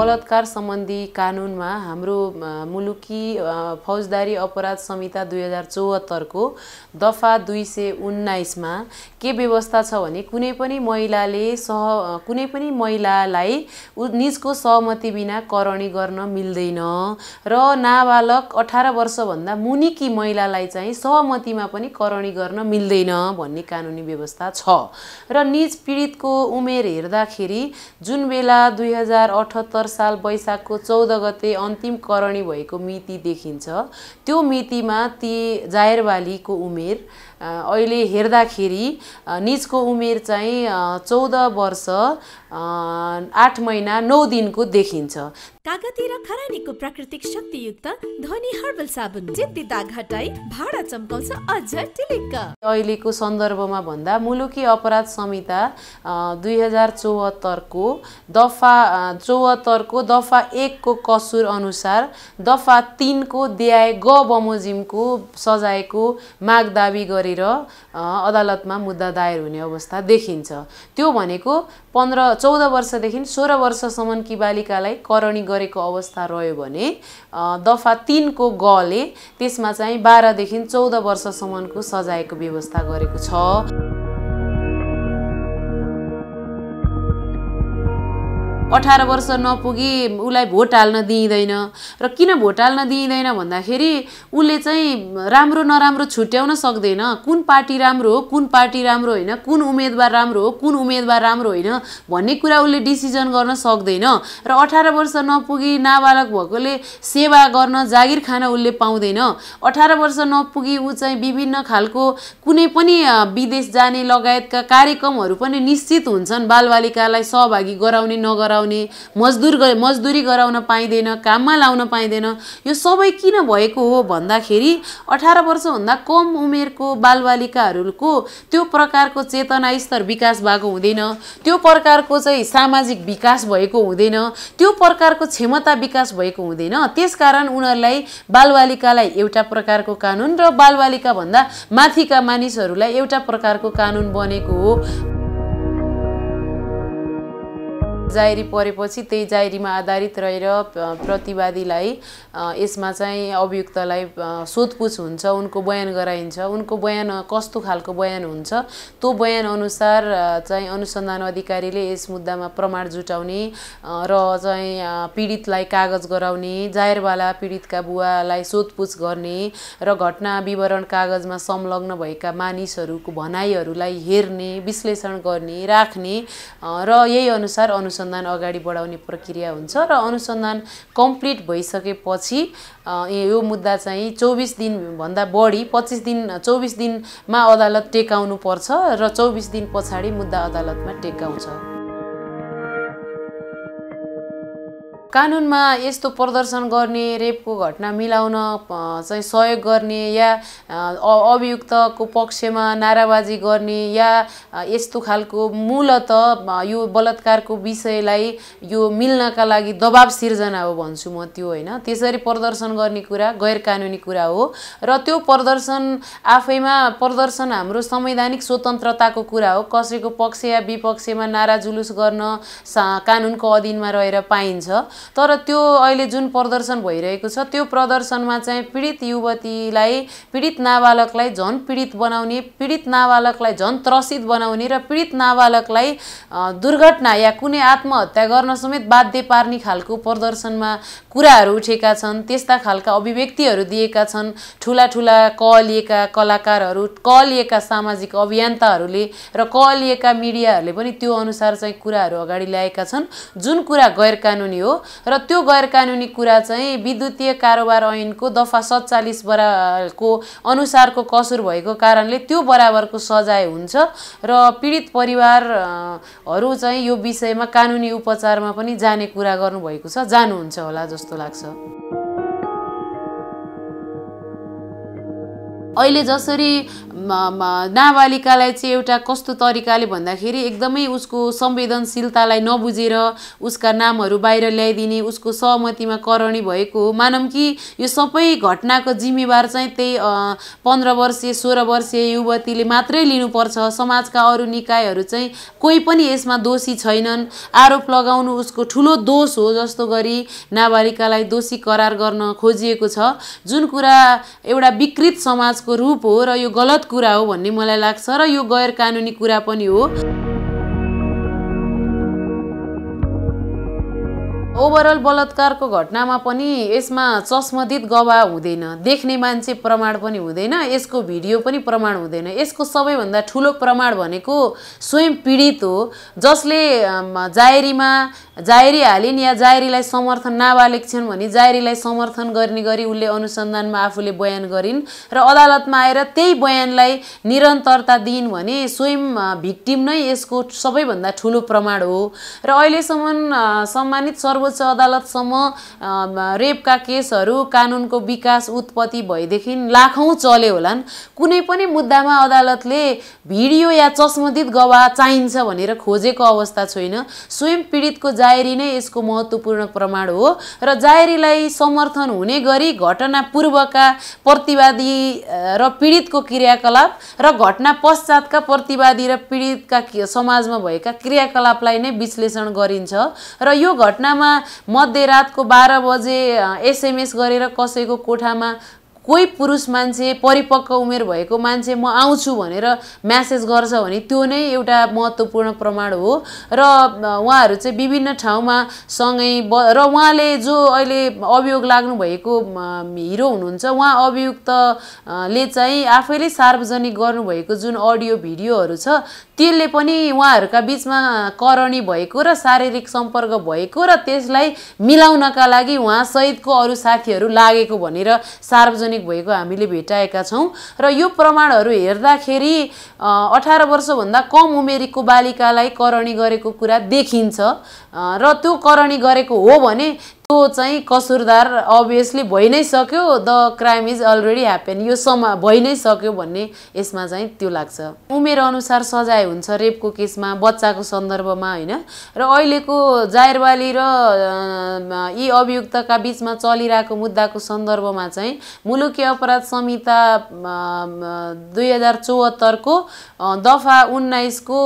बलात्कार सम्बन्धी कानुनमा हाम्रो मुलुकी फौजदारी अपराध संहिता दुई हजार चौहत्तरको दफा दुई सय उन्नाइसमा के व्यवस्था छ भने कुनै पनि महिलाले सह कुनै पनि महिलालाई निजको सहमति बिना करणी गर्न मिल्दैन र नाबालक अठार वर्षभन्दा मुनिकी महिलालाई चाहिँ सहमतिमा पनि करणी गर्न मिल्दैन भन्ने कानुनी व्यवस्था छ र निज पीडितको उमेर हेर्दाखेरि जुन बेला दुई हजार अठहत्तर साल वैशाखको चौध गते अन्तिम करणी भएको मिति देखिन्छ त्यो मितिमा ती जाहेरवालीको उमेर अहिले हेर्दाखेरि निजको उमेर चाहिँ चौध वर्ष आठ महिना नौ दिनको देखिन्छ कागती र खरानीको प्राकृतिक शक्तियुक्त ध्वनि हर्बल साबुन जिद्दी दाग हटाई भाडा चम्काउँछ अझ टिलिक्क अहिलेको सन्दर्भमा भन्दा मुलुकी अपराध संहिता दुई हजार चौहत्तरको दफा चौहत्तरको दफा एकको कसुर अनुसार दफा तिनको देआए ग बमोजिमको सजायको माग दावी गरेर अदालतमा मुद्दा दायर हुने अवस्था देखिन्छ त्यो भनेको पन्ध्र चौध वर्षदेखि सोह्र वर्षसम्म कि बालिकालाई करणी गरेको अवस्था रह्यो भने दफा तिनको गले त्यसमा चाहिँ बाह्रदेखि चौध वर्षसम्मको सजायको व्यवस्था गरेको छ अठार वर्ष नपुगी उसलाई भोट हाल्न दिइँदैन र किन भोट हाल्न दिइँदैन भन्दाखेरि उसले चाहिँ राम्रो नराम्रो छुट्याउन सक्दैन कुन पार्टी राम्रो हो कुन पार्टी राम्रो होइन कुन उम्मेदवार राम्रो हो कुन उम्मेदवार राम्रो होइन भन्ने कुरा उसले डिसिजन गर्न सक्दैन र अठार वर्ष नपुगी नाबालक भएकोले सेवा गर्न जागिर खान उसले पाउँदैन अठार वर्ष नपुगी ऊ चाहिँ विभिन्न खालको कुनै पनि विदेश जाने लगायतका कार्यक्रमहरू पनि निश्चित हुन्छन् बालबालिकालाई सहभागी गराउने नगराउने गराउने मजदुर मजदुरी गराउन पाइँदैन काममा लाउन पाइँदैन यो सबै किन भएको हो भन्दाखेरि अठार वर्षभन्दा कम उमेरको बालबालिकाहरूको त्यो प्रकारको चेतना स्तर विकास भएको हुँदैन त्यो प्रकारको चाहिँ सामाजिक विकास भएको हुँदैन त्यो प्रकारको क्षमता विकास भएको हुँदैन त्यसकारण उनीहरूलाई बालबालिकालाई एउटा प्रकारको कानुन र बालबालिकाभन्दा माथिका मानिसहरूलाई एउटा प्रकारको कानुन बनेको हो जायरी परेपछि त्यही जायरीमा आधारित रहेर प्रतिवादीलाई यसमा चाहिँ अभियुक्तलाई सोधपुछ हुन्छ उनको बयान गराइन्छ उनको बयान कस्तो खालको बयान हुन्छ त्यो बयान अनुसार चाहिँ अनुसन्धान अधिकारीले यस मुद्दामा प्रमाण जुटाउने र चाहिँ पीडितलाई कागज गराउने जायरवाला पीडितका बुवालाई सोधपुछ गर्ने र घटना विवरण कागजमा संलग्न भएका मानिसहरूको भनाइहरूलाई हेर्ने विश्लेषण गर्ने राख्ने र यही अनुसार अनुसन्धान अनुसन्धान अगाडि बढाउने प्रक्रिया हुन्छ र अनुसन्धान कम्प्लिट भइसकेपछि यो मुद्दा चाहिँ चौबिस दिनभन्दा बढी पच्चिस दिन चौबिस दिनमा अदालत टेकाउनु पर्छ र चौबिस दिन पछाडि मुद्दा अदालतमा टेकाउँछ कानुनमा यस्तो प्रदर्शन गर्ने रेपको घटना मिलाउन चाहिँ सहयोग गर्ने या अभियुक्तको पक्षमा नाराबाजी गर्ने या यस्तो खालको मूलत यो बलात्कारको विषयलाई यो मिल्नका लागि दबाब सिर्जना हो भन्छु म त्यो होइन त्यसरी प्रदर्शन गर्ने कुरा गैर कानुनी कुरा हो र त्यो प्रदर्शन आफैमा प्रदर्शन हाम्रो संवैधानिक स्वतन्त्रताको कुरा हो कसैको पक्ष या विपक्षमा नारा जुलुस गर्न सा कानुनको अधीनमा रहेर पाइन्छ तर त्यो अहिले जुन प्रदर्शन भइरहेको छ त्यो प्रदर्शनमा चाहिँ पीडित युवतीलाई पीडित नाबालकलाई झन् पीडित बनाउने पीडित नाबालकलाई झन् त्रसित बनाउने र पीडित नाबालकलाई दुर्घटना या कुनै आत्महत्या गर्न समेत बाध्य पार्ने खालको प्रदर्शनमा कुराहरू उठेका छन् त्यस्ता खालका अभिव्यक्तिहरू दिएका छन् ठुला ठुला लिएका कलाकारहरू क लिएका सामाजिक अभियन्ताहरूले र क लिएका मिडियाहरूले पनि त्यो अनुसार चाहिँ कुराहरू अगाडि ल्याएका छन् जुन कुरा गैर कानुनी हो र त्यो कानुनी कुरा चाहिँ विद्युतीय कारोबार ऐनको दफा सत्तालिस बराको अनुसारको कसुर भएको कारणले त्यो बराबरको सजाय हुन्छ र पीडित परिवारहरू चाहिँ यो विषयमा कानुनी उपचारमा पनि जाने कुरा गर्नुभएको छ जानुहुन्छ होला जस्तो लाग्छ अहिले जसरी नाबालिकालाई चाहिँ एउटा कस्तो तरिकाले भन्दाखेरि एकदमै उसको संवेदनशीलतालाई नबुझेर उसका नामहरू बाहिर ल्याइदिने उसको सहमतिमा करणी भएको हो मानौँ कि यो सबै घटनाको जिम्मेवार चाहिँ त्यही पन्ध्र वर्षीय सोह्र वर्षीय युवतीले मात्रै लिनुपर्छ समाजका अरू निकायहरू चाहिँ कोही पनि यसमा दोषी छैनन् आरोप लगाउनु उसको ठुलो दोष हो जस्तो गरी नाबालिकालाई दोषी करार गर्न खोजिएको छ जुन कुरा एउटा विकृत समाज समाजको रूप हो र यो गलत कुरा हो भन्ने मलाई लाग्छ र यो गैर कानुनी कुरा पनि हो ओभरअल बलात्कारको घटनामा पनि यसमा चस्मदित गवाह हुँदैन देख्ने मान्छे प्रमाण पनि हुँदैन यसको भिडियो पनि प्रमाण हुँदैन यसको सबैभन्दा ठुलो प्रमाण भनेको स्वयं पीडित हो जसले जायरीमा जायरी हालिन् या जायरीलाई समर्थन नाबालिक छन् भने जायरीलाई समर्थन गर्ने गरी उसले अनुसन्धानमा आफूले बयान गरिन् र अदालतमा आएर त्यही बयानलाई निरन्तरता दिइन् भने स्वयं भिक्टिम नै यसको सबैभन्दा ठुलो प्रमाण हो र अहिलेसम्म सम्मानित सर्व सर्वोच्च अदालतसम्म रेपका केसहरू कानुनको विकास उत्पत्ति भएदेखि लाखौँ चले होलान् कुनै पनि मुद्दामा अदालतले भिडियो या चस्मदित गवाह चाहिन्छ भनेर खोजेको अवस्था छैन स्वयं पीडितको जायरी नै यसको महत्त्वपूर्ण प्रमाण हो र जायरीलाई समर्थन हुने गरी घटना पूर्वका प्रतिवादी र पीडितको क्रियाकलाप र घटना पश्चातका प्रतिवादी र पीडितका समाजमा भएका क्रियाकलापलाई नै विश्लेषण गरिन्छ र यो घटनामा मध्यरातको बाह्र बजे एसएमएस गरेर कसैको कोठामा कोही पुरुष मान्छे परिपक्व उमेर भएको मान्छे म आउँछु भनेर म्यासेज गर्छ भने त्यो नै एउटा महत्त्वपूर्ण प्रमाण हो र उहाँहरू चाहिँ विभिन्न ठाउँमा सँगै ब र उहाँले जो अहिले अभियोग लाग्नुभएको हिरो हुनुहुन्छ उहाँ अभियुक्तले चाहिँ आफैले सार्वजनिक गर्नुभएको जुन अडियो भिडियोहरू छ त्यसले पनि उहाँहरूका बिचमा करणी भएको र शारीरिक सम्पर्क भएको र त्यसलाई मिलाउनका लागि उहाँसहितको अरू साथीहरू लागेको भनेर सार्वजनिक सार्वजनिक भएको हामीले भेटाएका छौँ र यो प्रमाणहरू हेर्दाखेरि अठार वर्षभन्दा कम उमेरको बालिकालाई करणी गरेको कुरा देखिन्छ र त्यो करणी गरेको हो भने त्यो चाहिँ कसुरदार अभियसली भइ नै सक्यो the crime is already happen यो समा भइ नै सक्यो भन्ने यसमा चाहिँ त्यो लाग्छ उमेर अनुसार सजाय हुन्छ रेपको केसमा बच्चाको सन्दर्भमा होइन र अहिलेको जायरवाली र यी अभियुक्तका बिचमा चलिरहेको मुद्दाको सन्दर्भमा चाहिँ मुलुकी अपराध संहिता दुई हजार चौहत्तरको दफा उन्नाइसको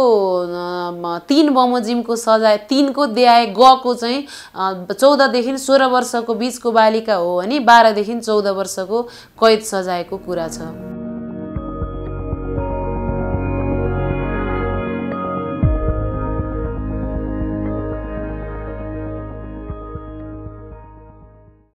तिन बमोजिमको सजाय तिनको देहाय गको चाहिँ चौधदेखि सोह्र वर्षको बिचको बालिका हो भने बाह्रदेखि चौध वर्षको कैद सजायको कुरा छ